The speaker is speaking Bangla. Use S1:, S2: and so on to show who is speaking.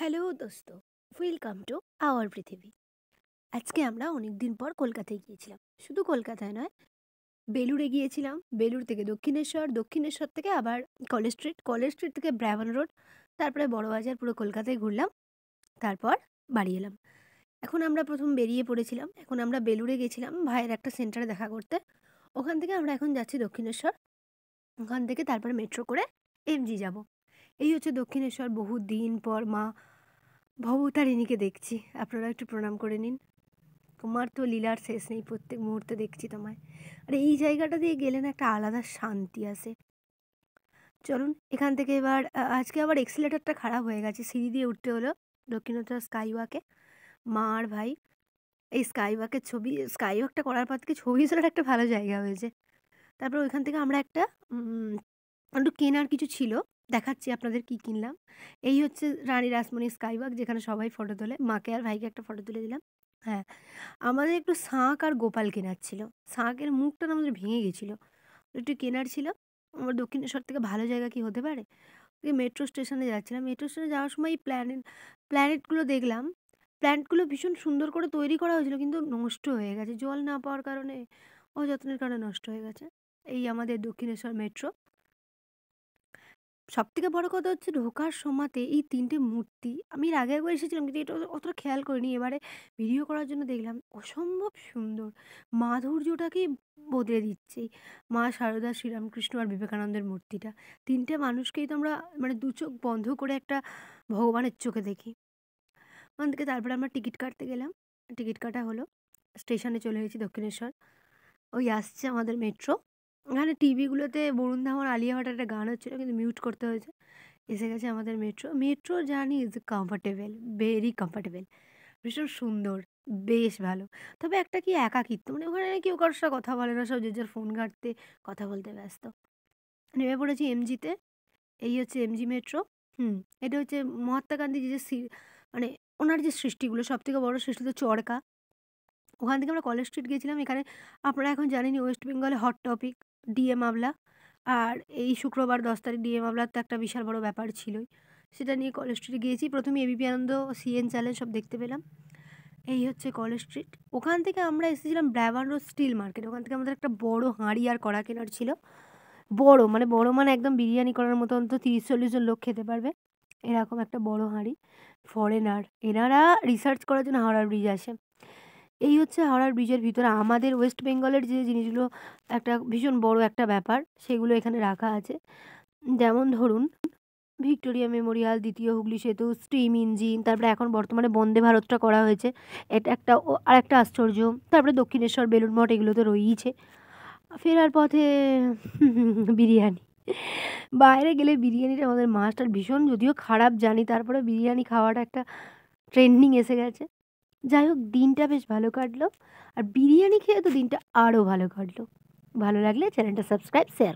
S1: হ্যালো দোস্ত ওয়েলকাম টু আওয়ার পৃথিবী আজকে আমরা অনেক দিন পর কলকাতায় গিয়েছিলাম শুধু কলকাতায় নয় বেলুড়ে গিয়েছিলাম বেলুর থেকে দক্ষিণেশ্বর দক্ষিণেশ্বর থেকে আবার কলেজ স্ট্রিট কলেজ স্ট্রিট থেকে ব্রাভন রোড তারপরে বড়বাজার পুরো কলকাতায় ঘুরলাম তারপর বাড়ি এলাম এখন আমরা প্রথম বেরিয়ে পড়েছিলাম এখন আমরা বেলুড়ে গেছিলাম ভাইয়ের একটা সেন্টারে দেখা করতে ওখান থেকে আমরা এখন যাচ্ছি দক্ষিণেশ্বর ওখান থেকে তারপর মেট্রো করে এমজি যাব এই হচ্ছে দক্ষিণেশ্বর বহু দিন পর মা ভবতারিণীকে দেখছি আপনারা একটু প্রণাম করে নিন তোমার তো লীলার শেষ নেই প্রত্যেক মুহূর্তে দেখছি তোমায় আর এই জায়গাটা দিয়ে গেলে না একটা আলাদা শান্তি আসে চলুন এখান থেকে এবার আজকে আবার এক্সিলেটারটা খারাপ হয়ে গেছে সিঁড়ি দিয়ে উঠতে হলো দক্ষিণোত্তর স্কাইওয়াকে মা আর ভাই এই স্কাইওয়াকের ছবি স্কাইওয়াকটা করার পর থেকে ছবি তোলার একটা ভালো জায়গা হয়েছে তারপর ওইখান থেকে আমরা একটা একটু কেনার কিছু ছিল দেখাচ্ছি আপনাদের কি কিনলাম এই হচ্ছে রানী রাসমণি স্কাইওয়াক যেখানে সবাই ফটো তোলে মাকে আর ভাইকে একটা ফটো তুলে দিলাম হ্যাঁ আমাদের একটু শাঁখ আর গোপাল কেনার ছিল শাঁখের মুখটা আমাদের ভেঙে গেছিলো একটু কেনার ছিল আমার দক্ষিণেশ্বর থেকে ভালো জায়গা কি হতে পারে মেট্রো স্টেশনে যাচ্ছিলাম মেট্রো স্টেশনে যাওয়ার সময় এই প্ল্যানেট প্ল্যানেটগুলো দেখলাম প্ল্যানেটগুলো ভীষণ সুন্দর করে তৈরি করা হয়েছিল কিন্তু নষ্ট হয়ে গেছে জল না পাওয়ার কারণে অযত্নের কারণে নষ্ট হয়ে গেছে এই আমাদের দক্ষিণেশ্বর মেট্রো সব থেকে বড় কথা হচ্ছে ঢোকার সময়তে এই তিনটে মূর্তি আমি আগে একবার এসেছিলাম কিন্তু এটা অতটা খেয়াল করিনি। এবারে ভিডিও করার জন্য দেখলাম অসম্ভব সুন্দর। মাধুর্যটাকে বদলে দিচ্ছে। মা সারদা, শ্রীরামকৃষ্ণ আর বিবেকানন্দের মূর্তিটা। তিনটে মানুষকেই তো আমরা মানে দু চোখ বন্ধ করে একটা ভগবানের চোখে দেখি। ওখান থেকে তারপরে আমরা টিকিট কাটতে গেলাম। টিকিট কাটা হলো। স্টেশনে চলে এসেছি দক্ষিণেশ্বর। ওই আসছে আমাদের মেট্রো। এখানে টিভিগুলোতে বরুণ ধাওয়ান আলিয়া ভাটের একটা গান হচ্ছিল কিন্তু মিউট করতে হয়েছে এসে গেছে আমাদের metro metro journey is comfortable very comfortable ভীষণ সুন্দর বেশ ভালো তবে একটা কি একাকিত্ব মানে ওখানে কেউ কারোর সাথে কথা বলে না সব যে যার ফোন ঘাটতে কথা বলতে ব্যস্ত নেমে পড়েছি এমজিতে এই হচ্ছে এমজি মেট্রো হুম এটা হচ্ছে মহাত্মা গান্ধী যে মানে ওনার যে সৃষ্টিগুলো সব থেকে বড়ো সৃষ্টি তো চরকা ওখান থেকে আমরা কলেজ স্ট্রিট গিয়েছিলাম এখানে আপনারা এখন জানেনি ওয়েস্ট বেঙ্গলে হট টপিক ডিএ মামলা আর এই শুক্রবার দশ তারিখ ডিএ মামলার তো একটা বিশাল বড় ব্যাপার ছিলই সেটা নিয়ে কলেজ স্ট্রিটে গিয়েছি প্রথমে এবিপি আনন্দ সিএন চ্যানেল সব দেখতে পেলাম এই হচ্ছে কলেজ স্ট্রিট ওখান থেকে আমরা এসেছিলাম ব্রাভান রোড স্টিল মার্কেট ওখান থেকে আমাদের একটা বড় হাঁড়ি আর কড়া কেনার ছিল বড় মানে বড় মানে একদম বিরিয়ানি করার মতো অন্তত তিরিশ চল্লিশ জন লোক খেতে পারবে এরকম একটা বড় হাঁড়ি ফরেনার এনারা রিসার্চ করার জন্য হাওড়া ব্রিজ আসে এই হচ্ছে হাওড়ার ব্রিজের ভিতরে আমাদের ওয়েস্ট বেঙ্গলের যে জিনিসগুলো একটা ভীষণ বড় একটা ব্যাপার সেগুলো এখানে রাখা আছে যেমন ধরুন ভিক্টোরিয়া মেমোরিয়াল দ্বিতীয় হুগলি সেতু স্টিম ইঞ্জিন তারপরে এখন বর্তমানে বন্দে ভারতটা করা হয়েছে এটা একটা আর একটা আশ্চর্য তারপরে দক্ষিণেশ্বর বেলুন মঠ এগুলো তো রয়েইছে ফেরার পথে বিরিয়ানি বাইরে গেলে বিরিয়ানিটা আমাদের মাছটা ভীষণ যদিও খারাপ জানি তারপরে বিরিয়ানি খাওয়াটা একটা ট্রেন্ডিং এসে গেছে যায়ুক দিনটা বেশ ভালো কাটলো আর বিরিয়ানি খেয়ে তো দিনটা আরো ভালো কাটলো ভালো লাগলে চ্যানেলটা সাবস্ক্রাইব শেয়ার